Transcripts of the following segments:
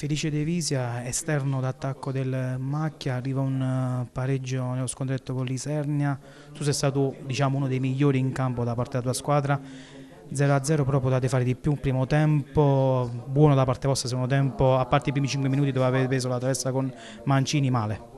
Felice De Visia, esterno d'attacco del Macchia, arriva un eh, pareggio nello scontretto con l'Isernia. Tu sei stato diciamo, uno dei migliori in campo da parte della tua squadra. 0-0 però potete fare di più, primo tempo buono da parte vostra, secondo tempo, a parte i primi 5 minuti dove avete preso la testa con Mancini male.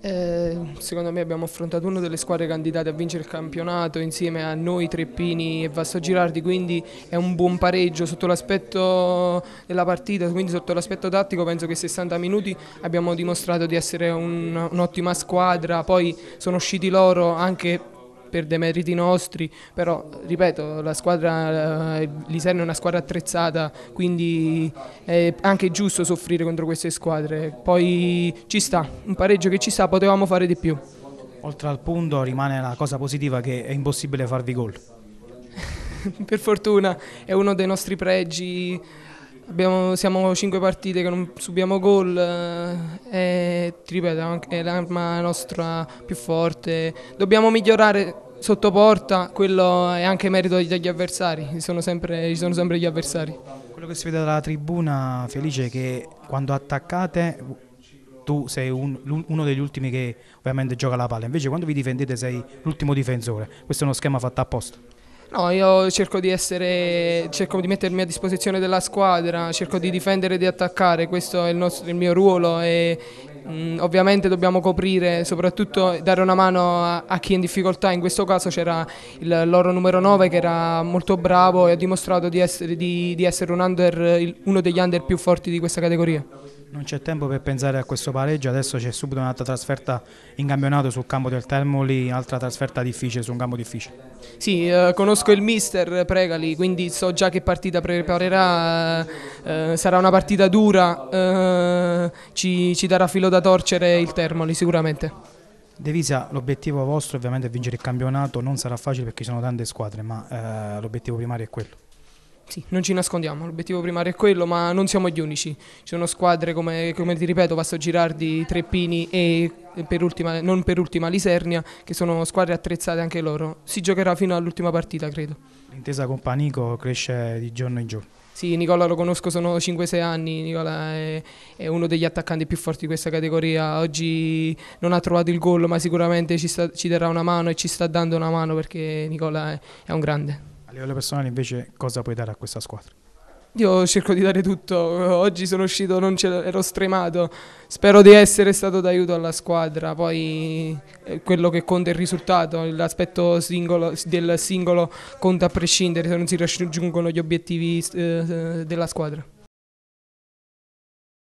Eh, secondo me abbiamo affrontato una delle squadre candidate a vincere il campionato insieme a noi Treppini e Vasto Girardi, quindi è un buon pareggio sotto l'aspetto della partita, quindi sotto l'aspetto tattico penso che 60 minuti abbiamo dimostrato di essere un'ottima squadra, poi sono usciti loro anche per demeriti nostri, però ripeto, la squadra eh, l'Iserno è una squadra attrezzata, quindi è anche giusto soffrire contro queste squadre. Poi ci sta, un pareggio che ci sta, potevamo fare di più. Oltre al punto rimane la cosa positiva che è impossibile farvi gol. per fortuna è uno dei nostri pregi Abbiamo, siamo cinque partite che non subiamo gol eh, e ti ripeto è l'arma nostra più forte. Dobbiamo migliorare sotto porta, quello è anche merito degli avversari, ci sono sempre, ci sono sempre gli avversari. Quello che si vede dalla tribuna, Felice, è che quando attaccate tu sei un, uno degli ultimi che ovviamente gioca la palla, invece quando vi difendete sei l'ultimo difensore, questo è uno schema fatto apposta. No, io cerco di essere, cerco di mettermi a disposizione della squadra, cerco di difendere e di attaccare, questo è il, nostro, il mio ruolo e Mm, ovviamente dobbiamo coprire, soprattutto dare una mano a, a chi è in difficoltà, in questo caso c'era il loro numero 9 che era molto bravo e ha dimostrato di essere, di, di essere un under, uno degli under più forti di questa categoria. Non c'è tempo per pensare a questo pareggio, adesso c'è subito un'altra trasferta in campionato sul campo del Termoli, un'altra trasferta difficile su un campo difficile. Sì, eh, conosco il mister Pregali, quindi so già che partita preparerà eh, sarà una partita dura, eh, ci, ci darà filo da torcere il Termoli sicuramente. Devisa, l'obiettivo vostro ovviamente è vincere il campionato, non sarà facile perché ci sono tante squadre, ma eh, l'obiettivo primario è quello. Sì, non ci nascondiamo, l'obiettivo primario è quello, ma non siamo gli unici. Ci sono squadre come, come ti ripeto, Passo Girardi, Treppini e per ultima, non per ultima Lisernia, che sono squadre attrezzate anche loro. Si giocherà fino all'ultima partita, credo. L'intesa con Panico cresce di giorno in giorno. Sì, Nicola lo conosco, sono 5-6 anni, Nicola è, è, uno degli attaccanti più forti di questa categoria, oggi non ha trovato il gol ma sicuramente ci, sta, ci darà una mano e ci sta dando una mano perché Nicola è, è un grande. A livello personale invece cosa puoi dare a questa squadra? Io cerco di dare tutto, oggi sono uscito, non ero stremato, spero di essere stato d'aiuto alla squadra, poi eh, quello che conta è il risultato, l'aspetto singolo, del singolo conta a prescindere se non si raggiungono gli obiettivi eh, della squadra.